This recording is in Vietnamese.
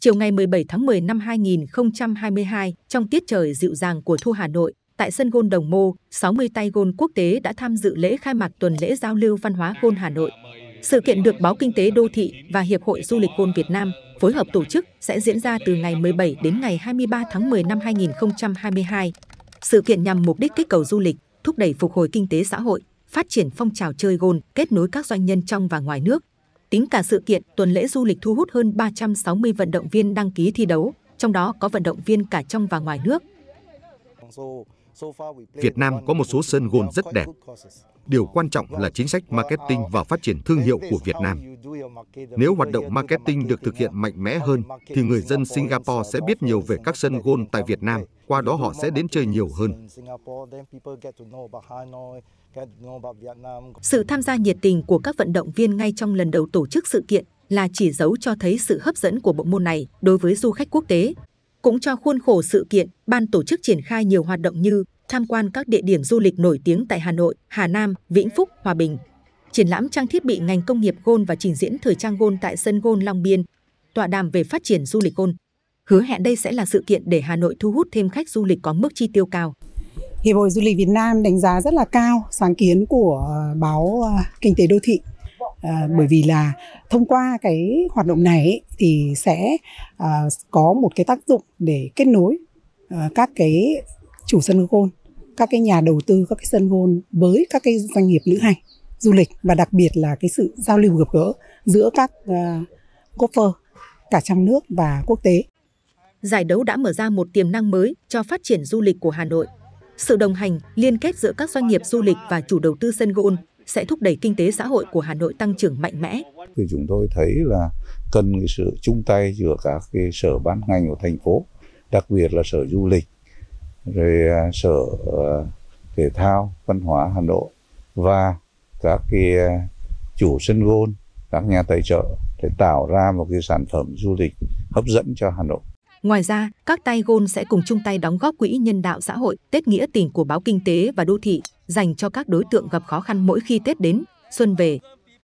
Chiều ngày 17 tháng 10 năm 2022, trong tiết trời dịu dàng của thu Hà Nội, tại sân gôn Đồng Mô, 60 tay gôn quốc tế đã tham dự lễ khai mạc tuần lễ giao lưu văn hóa gôn Hà Nội. Sự kiện được Báo Kinh tế Đô thị và Hiệp hội Du lịch gôn Việt Nam phối hợp tổ chức sẽ diễn ra từ ngày 17 đến ngày 23 tháng 10 năm 2022. Sự kiện nhằm mục đích kích cầu du lịch, thúc đẩy phục hồi kinh tế xã hội, phát triển phong trào chơi gôn, kết nối các doanh nhân trong và ngoài nước, Tính cả sự kiện, tuần lễ du lịch thu hút hơn 360 vận động viên đăng ký thi đấu, trong đó có vận động viên cả trong và ngoài nước. Việt Nam có một số sân gôn rất đẹp. Điều quan trọng là chính sách marketing và phát triển thương hiệu của Việt Nam. Nếu hoạt động marketing được thực hiện mạnh mẽ hơn, thì người dân Singapore sẽ biết nhiều về các sân golf tại Việt Nam, qua đó họ sẽ đến chơi nhiều hơn. Sự tham gia nhiệt tình của các vận động viên ngay trong lần đầu tổ chức sự kiện là chỉ dấu cho thấy sự hấp dẫn của bộ môn này đối với du khách quốc tế. Cũng cho khuôn khổ sự kiện, ban tổ chức triển khai nhiều hoạt động như tham quan các địa điểm du lịch nổi tiếng tại Hà Nội, Hà Nam, Vĩnh Phúc, Hòa Bình triển lãm trang thiết bị ngành công nghiệp gôn và trình diễn thời trang gôn tại sân gôn Long Biên, tọa đàm về phát triển du lịch gôn. Hứa hẹn đây sẽ là sự kiện để Hà Nội thu hút thêm khách du lịch có mức chi tiêu cao. Hiệp hội Du lịch Việt Nam đánh giá rất là cao sáng kiến của ờ, báo ờ, Kinh tế Đô thị À, bởi vì là thông qua cái hoạt động này ấy, thì sẽ à, có một cái tác dụng để kết nối à, các cái chủ sân gôn các cái nhà đầu tư các cái sân gôn với các cái doanh nghiệp lữ hành du lịch và đặc biệt là cái sự giao lưu gặp gỡ giữa các ờ, golfer cả trong nước và quốc tế. Giải đấu đã mở ra một tiềm năng mới cho phát triển du lịch của Hà Nội. Sự đồng hành, liên kết giữa các doanh nghiệp du lịch và chủ đầu tư sân golf sẽ thúc đẩy kinh tế xã hội của Hà Nội tăng trưởng mạnh mẽ. Thì chúng tôi thấy là cần cái sự chung tay giữa các cái sở ban ngành của thành phố, đặc biệt là sở du lịch, rồi à, sở ờ, thể thao, văn hóa Hà Nội và các cái ờ, chủ sân gôn, các nhà tài trợ để tạo ra một cái sản phẩm du lịch hấp dẫn cho Hà Nội. Ngoài ra, các tay gôn sẽ cùng chung tay đóng góp quỹ nhân đạo xã hội Tết nghĩa tình của báo Kinh tế và Đô thị dành cho các đối tượng gặp khó khăn mỗi khi Tết đến, xuân về.